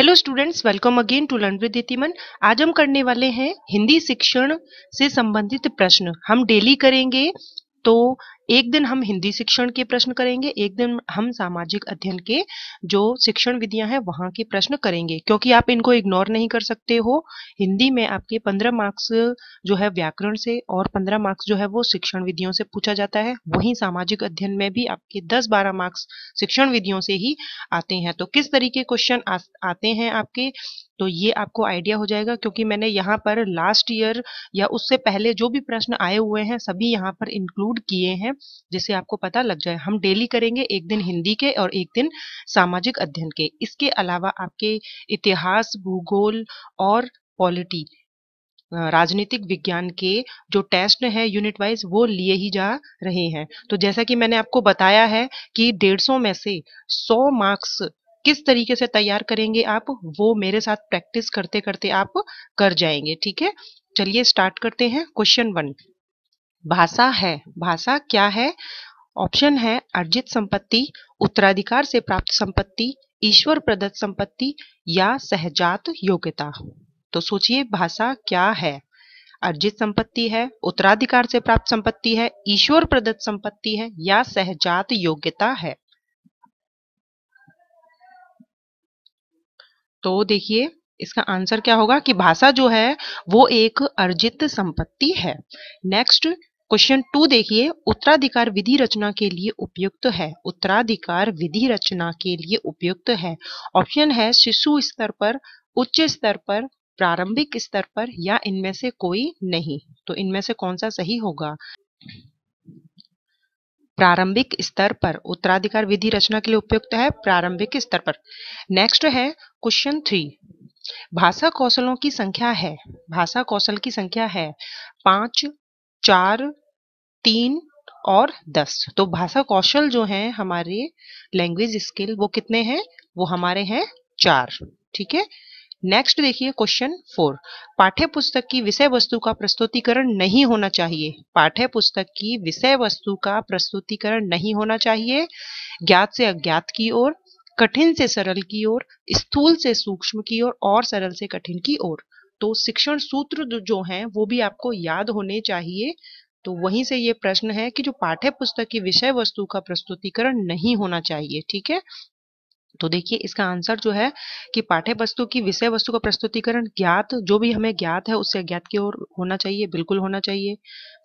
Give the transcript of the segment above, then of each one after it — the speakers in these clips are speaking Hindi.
hello students welcome again to learn with यतिमन आज हम करने वाले हैं हिंदी शिक्षण से संबंधित प्रश्न हम डेली करेंगे तो एक दिन हम हिंदी शिक्षण के प्रश्न करेंगे एक दिन हम सामाजिक अध्ययन के जो शिक्षण विधियां हैं वहां के प्रश्न करेंगे क्योंकि आप इनको इग्नोर नहीं कर सकते हो हिंदी में आपके पंद्रह मार्क्स जो है व्याकरण से और पंद्रह मार्क्स जो है वो शिक्षण विधियों से पूछा जाता है वहीं सामाजिक अध्ययन में भी आपके दस बारह मार्क्स शिक्षण विधियों से ही आते हैं तो किस तरीके क्वेश्चन आते हैं आपके तो ये आपको आइडिया हो जाएगा क्योंकि मैंने यहाँ पर लास्ट ईयर या उससे पहले जो भी प्रश्न आए हुए हैं सभी यहाँ पर इंक्लूड किए हैं जिसे आपको पता लग जाए हम डेली करेंगे एक दिन हिंदी के और एक दिन सामाजिक अध्ययन के इसके अलावा आपके इतिहास भूगोल और पॉलिटी राजनीतिक विज्ञान के जो टेस्ट है यूनिट वाइज वो लिए ही जा रहे हैं तो जैसा कि मैंने आपको बताया है कि डेढ़ सौ में से सौ मार्क्स किस तरीके से तैयार करेंगे आप वो मेरे साथ प्रैक्टिस करते करते आप कर जाएंगे ठीक है चलिए स्टार्ट करते हैं क्वेश्चन वन भाषा है भाषा क्या है ऑप्शन है अर्जित संपत्ति उत्तराधिकार से प्राप्त संपत्ति ईश्वर प्रदत्त संपत्ति या सहजात योग्यता तो सोचिए भाषा क्या है अर्जित संपत्ति है उत्तराधिकार से प्राप्त संपत्ति है ईश्वर प्रदत्त संपत्ति है या सहजात योग्यता है तो देखिए इसका आंसर क्या होगा कि भाषा जो है वो एक अर्जित संपत्ति है नेक्स्ट क्वेश्चन टू देखिए उत्तराधिकार विधि रचना के लिए उपयुक्त है उत्तराधिकार विधि रचना के लिए उपयुक्त है ऑप्शन है शिशु स्तर पर उच्च स्तर पर प्रारंभिक स्तर पर या इनमें से कोई नहीं तो इनमें से कौन सा सही होगा प्रारंभिक स्तर पर उत्तराधिकार विधि रचना के लिए उपयुक्त है प्रारंभिक स्तर पर नेक्स्ट है क्वेश्चन थ्री भाषा कौशलों की संख्या है भाषा कौशल की संख्या है पांच चार तीन और दस तो भाषा कौशल जो है हमारे लैंग्वेज स्किल वो कितने हैं वो हमारे हैं चार ठीक है नेक्स्ट देखिए क्वेश्चन फोर पाठ्य पुस्तक की विषय वस्तु का प्रस्तुतिकरण नहीं होना चाहिए पाठ्य पुस्तक की विषय वस्तु का प्रस्तुतिकरण नहीं होना चाहिए ज्ञात से अज्ञात की ओर कठिन से सरल की ओर स्थूल से सूक्ष्म की ओर और सरल से कठिन की ओर तो शिक्षण सूत्र जो हैं वो भी आपको याद होने चाहिए तो वहीं से ये प्रश्न है कि जो पाठ्य पुस्तक की विषय वस्तु का प्रस्तुतिकरण नहीं होना चाहिए ठीक है तो देखिए इसका आंसर जो है कि पाठ्य वस्तु की विषय वस्तु का प्रस्तुतिकरण ज्ञात जो भी हमें ज्ञात है उससे अज्ञात की ओर होना चाहिए बिल्कुल होना चाहिए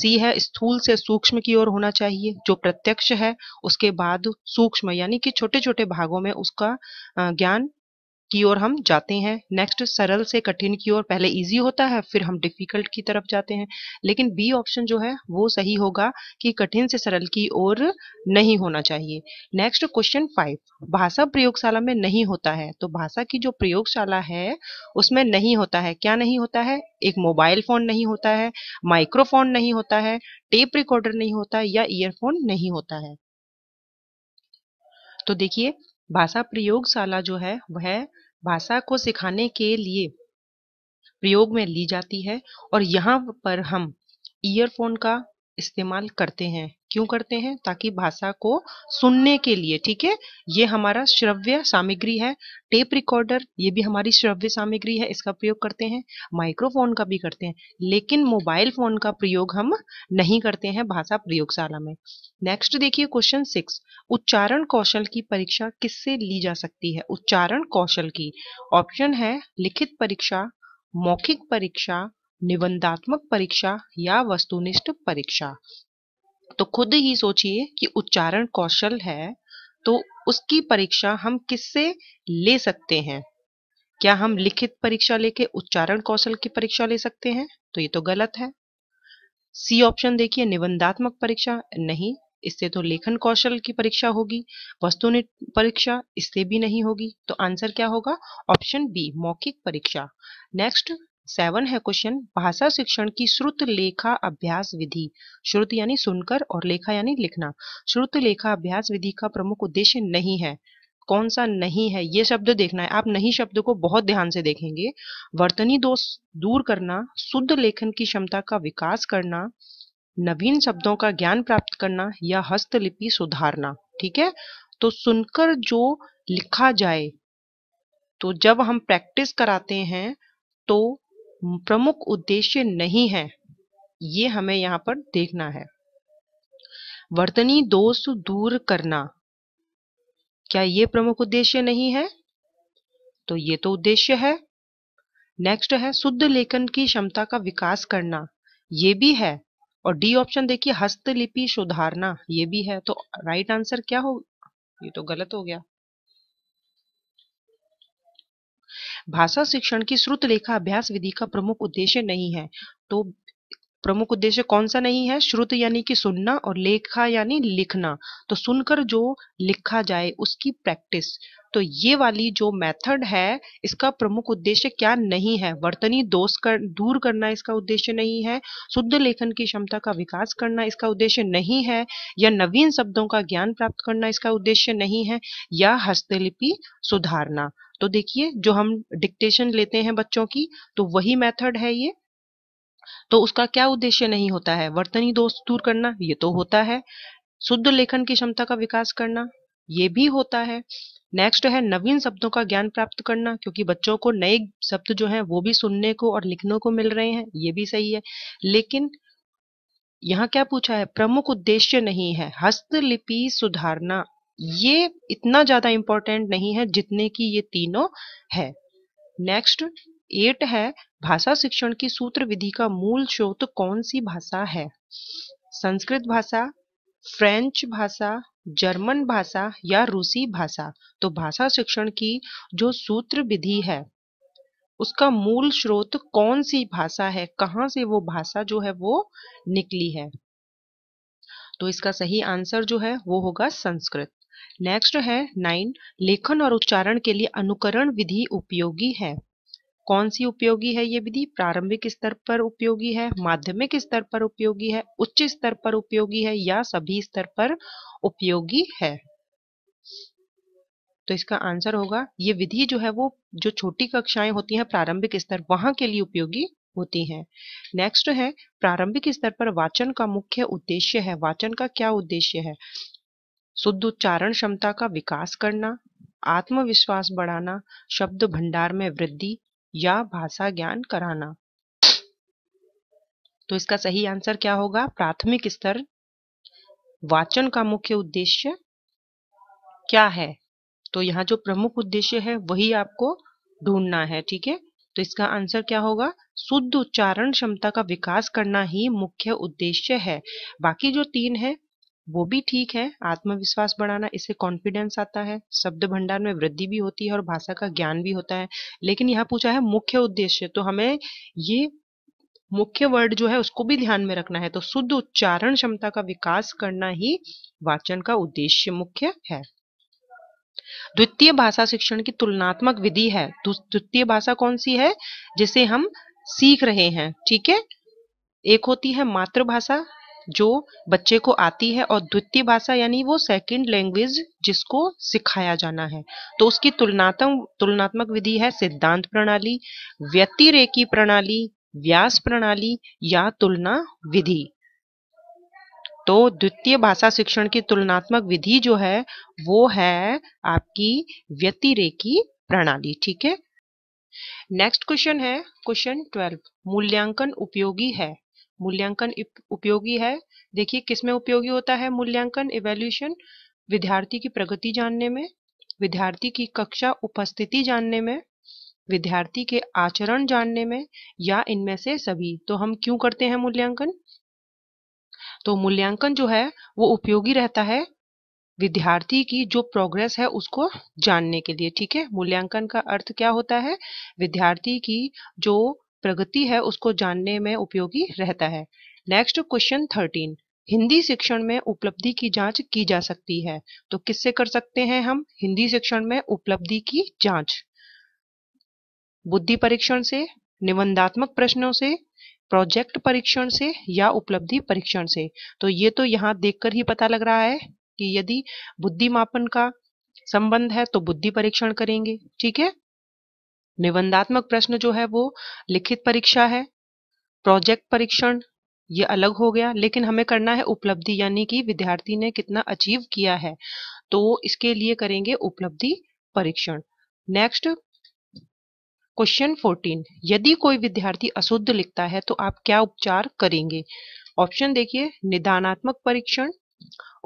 सी है स्थूल से सूक्ष्म की ओर होना चाहिए जो प्रत्यक्ष है उसके बाद सूक्ष्म यानी कि छोटे छोटे भागों में उसका ज्ञान की ओर हम जाते हैं नेक्स्ट सरल से कठिन की ओर पहले इजी होता है फिर हम डिफिकल्ट की तरफ जाते हैं लेकिन बी ऑप्शन जो है वो सही होगा कि कठिन से सरल की ओर नहीं होना चाहिए नेक्स्ट क्वेश्चन फाइव भाषा प्रयोगशाला में नहीं होता है तो भाषा की जो प्रयोगशाला है उसमें नहीं होता है क्या नहीं होता है एक मोबाइल फोन नहीं होता है माइक्रोफोन नहीं होता है टेप रिकॉर्डर नहीं होता है या ईयरफोन नहीं होता है तो देखिए भाषा प्रयोगशाला जो है वह भाषा को सिखाने के लिए प्रयोग में ली जाती है और यहाँ पर हम ईयरफोन का इस्तेमाल करते हैं क्यों करते हैं ताकि भाषा को सुनने के लिए ठीक है ये हमारा श्रव्य सामग्री है टेप रिकॉर्डर ये भी हमारी श्रव्य सामग्री है इसका प्रयोग करते हैं माइक्रोफोन का भी करते हैं लेकिन मोबाइल फोन का प्रयोग हम नहीं करते हैं भाषा प्रयोगशाला में नेक्स्ट देखिए क्वेश्चन सिक्स उच्चारण कौशल की परीक्षा किससे ली जा सकती है उच्चारण कौशल की ऑप्शन है लिखित परीक्षा मौखिक परीक्षा निबंधात्मक परीक्षा या वस्तुनिष्ठ परीक्षा तो खुद ही सोचिए कि उच्चारण कौशल है तो उसकी परीक्षा हम किससे ले सकते हैं क्या हम लिखित परीक्षा लेके उच्चारण कौशल की परीक्षा ले सकते हैं तो ये तो गलत है सी ऑप्शन देखिए निबंधात्मक परीक्षा नहीं इससे तो लेखन कौशल की परीक्षा होगी वस्तुनिष्ठ परीक्षा इससे भी नहीं होगी तो आंसर क्या होगा ऑप्शन बी मौखिक परीक्षा नेक्स्ट सेवन है क्वेश्चन भाषा शिक्षण की श्रुत लेखा अभ्यास विधि श्रुत यानी सुनकर और लेखा यानी लिखना श्रुत लेखा अभ्यास विधि का प्रमुख उद्देश्य नहीं है कौन सा नहीं है ये शब्द देखना है आप नहीं शब्द को बहुत ध्यान से देखेंगे वर्तनी दोष दूर करना शुद्ध लेखन की क्षमता का विकास करना नवीन शब्दों का ज्ञान प्राप्त करना या हस्तलिपि सुधारना ठीक है तो सुनकर जो लिखा जाए तो जब हम प्रैक्टिस कराते हैं तो प्रमुख उद्देश्य नहीं है ये हमें यहाँ पर देखना है वर्तनी दोष दूर करना क्या ये प्रमुख उद्देश्य नहीं है तो ये तो उद्देश्य है नेक्स्ट है शुद्ध लेखन की क्षमता का विकास करना ये भी है और डी ऑप्शन देखिए हस्तलिपि सुधारना ये भी है तो राइट आंसर क्या हो ये तो गलत हो गया भाषा शिक्षण की श्रुत लेखा अभ्यास विधि का प्रमुख उद्देश्य नहीं है तो प्रमुख उद्देश्य कौन सा नहीं है श्रुत यानी कि सुनना और लेखा यानी लिखना तो सुनकर जो लिखा जाए उसकी प्रैक्टिस तो ये वाली जो मेथड है इसका प्रमुख उद्देश्य क्या नहीं है वर्तनी दोष कर दूर करना इसका उद्देश्य नहीं है शुद्ध लेखन की क्षमता का विकास करना इसका उद्देश्य नहीं है या नवीन शब्दों का ज्ञान प्राप्त करना इसका उद्देश्य नहीं है या हस्तलिपि सुधारना तो देखिए जो हम डिक्टेशन लेते हैं बच्चों की तो वही मेथड है ये तो उसका क्या उद्देश्य नहीं होता है वर्तनी दोष दूर करना ये तो होता है शुद्ध लेखन की क्षमता का विकास करना ये भी होता है नेक्स्ट है नवीन शब्दों का ज्ञान प्राप्त करना क्योंकि बच्चों को नए शब्द जो हैं वो भी सुनने को और लिखने को मिल रहे हैं ये भी सही है लेकिन यहाँ क्या पूछा है प्रमुख उद्देश्य नहीं है हस्तलिपि सुधारना ये इतना ज़्यादा इंपॉर्टेंट नहीं है जितने की ये तीनों है नेक्स्ट एट है भाषा शिक्षण की सूत्र विधि का मूल स्रोत कौन सी भाषा है संस्कृत भाषा फ्रेंच भाषा जर्मन भाषा या रूसी भाषा तो भाषा शिक्षण की जो सूत्र विधि है उसका मूल स्रोत कौन सी भाषा है कहां से वो भाषा जो है वो निकली है तो इसका सही आंसर जो है वो होगा संस्कृत नेक्स्ट है नाइन लेखन और उच्चारण के लिए अनुकरण विधि उपयोगी है कौन सी उपयोगी है ये विधि प्रारंभिक स्तर पर उपयोगी है माध्यमिक स्तर पर उपयोगी है उच्च स्तर पर उपयोगी है या सभी स्तर पर उपयोगी है तो इसका आंसर होगा ये विधि जो है वो जो छोटी कक्षाएं होती हैं प्रारंभिक स्तर वहां के लिए उपयोगी होती हैं नेक्स्ट है प्रारंभिक स्तर पर वाचन का मुख्य उद्देश्य है वाचन का क्या उद्देश्य है शुद्ध उच्चारण क्षमता का विकास करना आत्मविश्वास बढ़ाना शब्द भंडार में वृद्धि या भाषा ज्ञान कराना तो इसका सही आंसर क्या होगा प्राथमिक स्तर वाचन का मुख्य उद्देश्य क्या है तो यहाँ जो प्रमुख उद्देश्य है वही आपको ढूंढना है ठीक है तो इसका आंसर क्या होगा शुद्ध उच्चारण क्षमता का विकास करना ही मुख्य उद्देश्य है बाकी जो तीन है वो भी ठीक है आत्मविश्वास बढ़ाना इससे कॉन्फिडेंस आता है शब्द भंडार में वृद्धि भी होती है और भाषा का ज्ञान भी होता है लेकिन यहाँ पूछा है मुख्य उद्देश्य तो हमें ये मुख्य वर्ड जो है उसको भी ध्यान में रखना है तो शुद्ध उच्चारण क्षमता का विकास करना ही वाचन का उद्देश्य मुख्य है द्वितीय भाषा शिक्षण की तुलनात्मक विधि है द्वितीय भाषा कौन सी है जिसे हम सीख रहे हैं ठीक है एक होती है मातृभाषा जो बच्चे को आती है और द्वितीय भाषा यानी वो सेकंड लैंग्वेज जिसको सिखाया जाना है तो उसकी तुलनात्मक तुलनात्मक विधि है सिद्धांत प्रणाली व्यतिरेकी प्रणाली व्यास प्रणाली या तुलना विधि तो द्वितीय भाषा शिक्षण की तुलनात्मक विधि जो है वो है आपकी व्यतिरेकी प्रणाली ठीक है नेक्स्ट क्वेश्चन है क्वेश्चन ट्वेल्व मूल्यांकन उपयोगी है मूल्यांकन उपयोगी है देखिए किसमें उपयोगी होता है मूल्यांकन इवेल्यूशन विद्यार्थी की प्रगति जानने में विद्यार्थी की कक्षा उपस्थिति जानने में विद्यार्थी के आचरण जानने में या इनमें से सभी तो हम क्यों करते हैं मूल्यांकन तो मूल्यांकन जो है वो उपयोगी रहता है विद्यार्थी की जो प्रोग्रेस है उसको जानने के लिए ठीक है मूल्यांकन का अर्थ क्या होता है विद्यार्थी की जो प्रगति है उसको जानने में उपयोगी रहता है नेक्स्ट क्वेश्चन थर्टीन हिंदी शिक्षण में उपलब्धि की जांच की जा सकती है तो किससे कर सकते हैं हम हिंदी शिक्षण में उपलब्धि की जांच बुद्धि परीक्षण से निबंधात्मक प्रश्नों से प्रोजेक्ट परीक्षण से या उपलब्धि परीक्षण से तो ये तो यहाँ देखकर ही पता लग रहा है कि यदि बुद्धि मापन का संबंध है तो बुद्धि परीक्षण करेंगे ठीक है निबंधात्मक प्रश्न जो है वो लिखित परीक्षा है प्रोजेक्ट परीक्षण ये अलग हो गया लेकिन हमें करना है उपलब्धि यानी कि विद्यार्थी ने कितना अचीव किया है तो इसके लिए करेंगे उपलब्धि परीक्षण नेक्स्ट क्वेश्चन फोर्टीन यदि कोई विद्यार्थी अशुद्ध लिखता है तो आप क्या उपचार करेंगे ऑप्शन देखिए निदानात्मक परीक्षण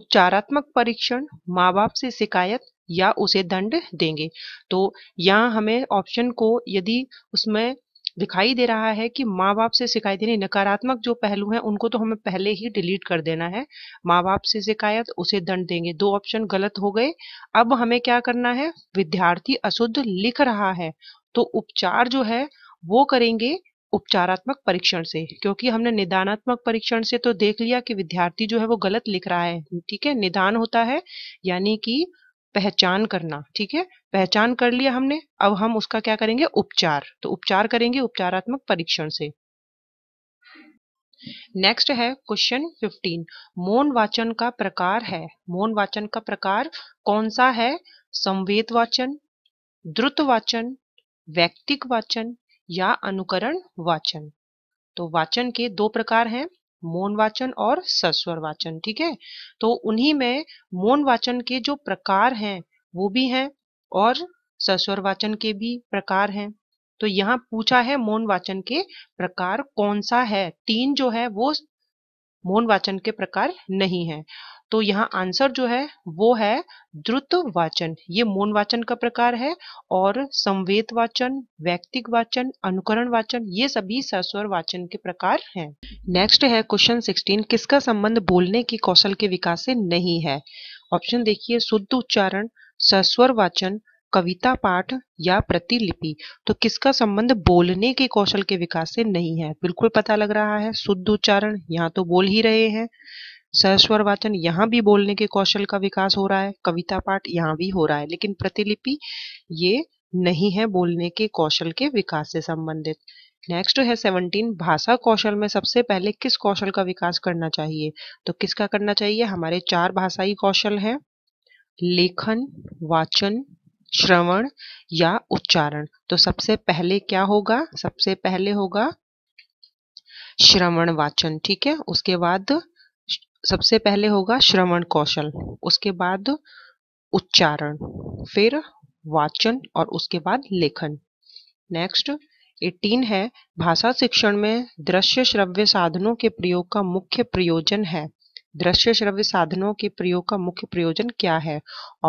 उपचारात्मक परीक्षण माँ बाप से शिकायत या उसे दंड देंगे तो यहाँ हमें ऑप्शन को यदि उसमें दिखाई दे रहा है कि माँ बाप से शिकायत यानी नकारात्मक जो पहलू हैं उनको तो हमें पहले ही डिलीट कर देना है माँ बाप से शिकायत उसे दंड देंगे दो ऑप्शन गलत हो गए अब हमें क्या करना है विद्यार्थी अशुद्ध लिख रहा है तो उपचार जो है वो करेंगे उपचारात्मक परीक्षण से क्योंकि हमने निदानात्मक परीक्षण से तो देख लिया कि विद्यार्थी जो है वो गलत लिख रहा है ठीक है निदान होता है यानी कि पहचान करना ठीक है पहचान कर लिया हमने अब हम उसका क्या करेंगे उपचार तो उपचार करेंगे उपचारात्मक परीक्षण से नेक्स्ट है क्वेश्चन 15 मौन वाचन का प्रकार है मौन वाचन का प्रकार कौन सा है संवेद वाचन द्रुत वाचन व्यक्तिक वाचन या अनुकरण वाचन तो वाचन के दो प्रकार हैं मौन वाचन और सस्वर वाचन ठीक है तो उन्हीं में मौन वाचन के जो प्रकार हैं वो भी हैं और सस्वर वाचन के भी प्रकार हैं तो यहाँ पूछा है मौन वाचन के प्रकार कौन सा है तीन जो है वो मौन वाचन के प्रकार नहीं है तो यहाँ आंसर जो है वो है द्रुत वाचन ये मौन वाचन का प्रकार है और संवेद वाचन व्यक्तिक वाचन अनुकरण वाचन ये सभी सस्वर वाचन के प्रकार हैं नेक्स्ट है क्वेश्चन सिक्सटीन किसका संबंध बोलने के कौशल के विकास से नहीं है ऑप्शन देखिए शुद्ध उच्चारण सस्वर वाचन कविता पाठ या प्रतिलिपि तो किसका संबंध बोलने के कौशल के विकास से नहीं है बिल्कुल पता लग रहा है शुद्ध उच्चारण यहाँ तो बोल ही रहे हैं सरस्वर वाचन यहाँ भी बोलने के कौशल का विकास हो रहा है कविता पाठ यहाँ भी हो रहा है लेकिन प्रतिलिपि ये नहीं है बोलने के कौशल के विकास से संबंधित नेक्स्ट है सेवनटीन भाषा कौशल में सबसे पहले किस कौशल का विकास करना चाहिए तो किसका करना चाहिए हमारे चार भाषाई कौशल है लेखन वाचन श्रवण या उच्चारण तो सबसे पहले क्या होगा सबसे पहले होगा श्रवण वाचन ठीक है उसके बाद सबसे पहले होगा श्रवण कौशल उसके बाद उच्चारण फिर वाचन और उसके बाद लेखन नेक्स्ट एटीन है भाषा शिक्षण में दृश्य श्रव्य साधनों के प्रयोग का मुख्य प्रयोजन है दृश्य श्रव्य साधनों के प्रयोग का मुख्य प्रयोजन क्या है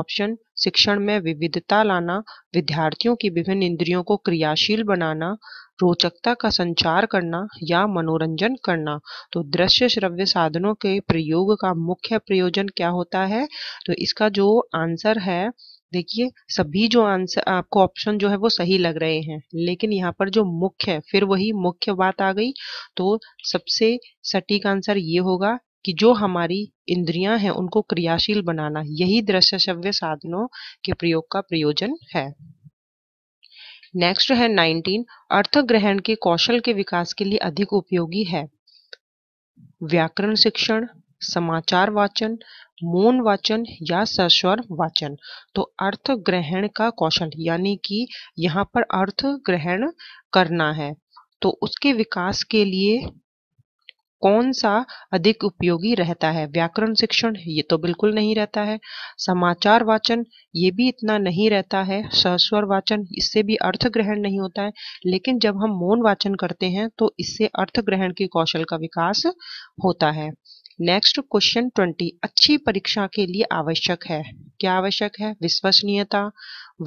ऑप्शन शिक्षण में विविधता लाना विद्यार्थियों की विभिन्न इंद्रियों को क्रियाशील बनाना रोचकता का संचार करना या मनोरंजन करना तो दृश्य श्रव्य साधनों के प्रयोग का मुख्य प्रयोजन क्या होता है तो इसका जो आंसर है देखिए सभी जो आंसर आपको ऑप्शन जो है वो सही लग रहे हैं लेकिन यहाँ पर जो मुख्य फिर वही मुख्य बात आ गई तो सबसे सटीक आंसर ये होगा कि जो हमारी इंद्रियां हैं उनको क्रियाशील बनाना यही दृश्य श्रव्य साधनों के प्रयोग का प्रयोजन है नेक्स्ट है नाइनटीन ग्रहण के कौशल के विकास के लिए अधिक उपयोगी है व्याकरण शिक्षण समाचार वाचन मौन वाचन या सस्वर वाचन तो अर्थ ग्रहण का कौशल यानी कि यहाँ पर अर्थ ग्रहण करना है तो उसके विकास के लिए कौन सा अधिक उपयोगी रहता है व्याकरण शिक्षण ये तो बिल्कुल नहीं रहता है समाचार वाचन ये भी इतना नहीं रहता है सहस्वर वाचन इससे भी अर्थ ग्रहण नहीं होता है लेकिन जब हम मौन वाचन करते हैं तो इससे अर्थ ग्रहण के कौशल का विकास होता है नेक्स्ट क्वेश्चन ट्वेंटी अच्छी परीक्षा के लिए आवश्यक है क्या आवश्यक है विश्वसनीयता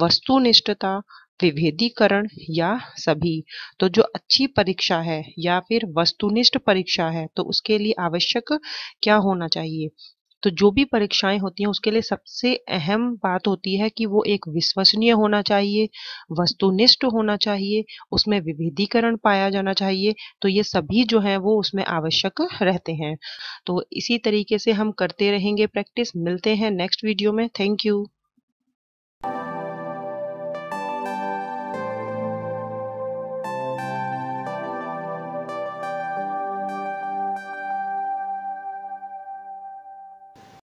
वस्तुनिष्ठता विभेदीकरण या सभी तो जो अच्छी परीक्षा है या फिर वस्तुनिष्ठ परीक्षा है तो उसके लिए आवश्यक क्या होना चाहिए तो जो भी परीक्षाएं होती हैं उसके लिए सबसे अहम बात होती है कि वो एक विश्वसनीय होना चाहिए वस्तुनिष्ठ होना चाहिए उसमें विभेदीकरण पाया जाना चाहिए तो ये सभी जो हैं वो उसमें आवश्यक रहते हैं तो इसी तरीके से हम करते रहेंगे प्रैक्टिस मिलते हैं नेक्स्ट वीडियो में थैंक यू